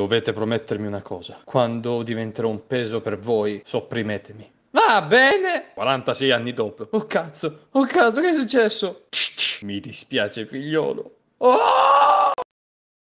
Dovete promettermi una cosa. Quando diventerò un peso per voi, sopprimetemi. Va bene! 46 anni dopo. Oh cazzo, oh cazzo, che è successo? Mi dispiace, figliolo. Oh!